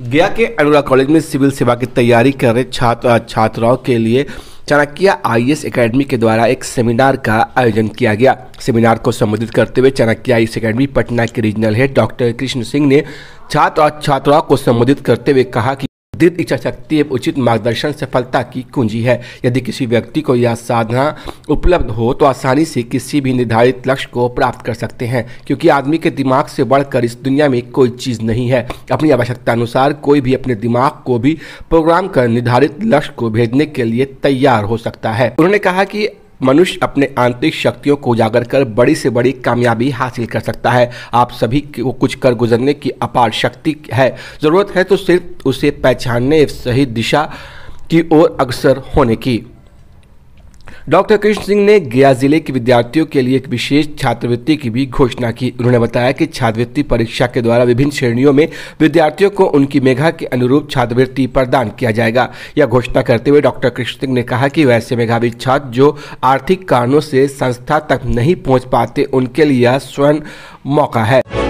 गया के अनुरा कॉलेज में सिविल सेवा की तैयारी कर रहे छात्र छात्राओं के लिए चाणक्य आई एस अकेडमी के द्वारा एक सेमिनार का आयोजन किया गया सेमिनार को संबोधित करते हुए चाणक्य आई एस अकेडमी पटना के regional head doctor Krishna Singh ने छात्र और छात्राओं को संबोधित करते हुए कहा कि दृढ़ इच्छा शक्ति एवं उचित मार्गदर्शन सफलता की कुंजी है यदि किसी व्यक्ति को यह साधना उपलब्ध हो तो आसानी से किसी भी निर्धारित लक्ष्य को प्राप्त कर सकते हैं क्योंकि आदमी के दिमाग से बढ़कर इस दुनिया में कोई चीज़ नहीं है अपनी आवश्यकता अनुसार कोई भी अपने दिमाग को भी प्रोग्राम कर निर्धारित लक्ष्य को भेजने के लिए तैयार हो सकता है उन्होंने कहा कि मनुष्य अपने आंतरिक शक्तियों को उजागर कर बड़ी से बड़ी कामयाबी हासिल कर सकता है आप सभी को कुछ कर गुजरने की अपार शक्ति है ज़रूरत है तो सिर्फ उसे पहचानने सही दिशा की ओर अग्रसर होने की डॉक्टर कृष्ण सिंह ने गया जिले के विद्यार्थियों के लिए एक विशेष छात्रवृत्ति की भी घोषणा की उन्होंने बताया कि छात्रवृत्ति परीक्षा के द्वारा विभिन्न श्रेणियों में विद्यार्थियों को उनकी मेघा के अनुरूप छात्रवृत्ति प्रदान किया जाएगा यह घोषणा करते हुए डॉक्टर कृष्ण सिंह ने कहा कि वैसे मेघावी छात्र जो आर्थिक कारणों से संस्था तक नहीं पहुँच पाते उनके लिए स्वर्ण मौका है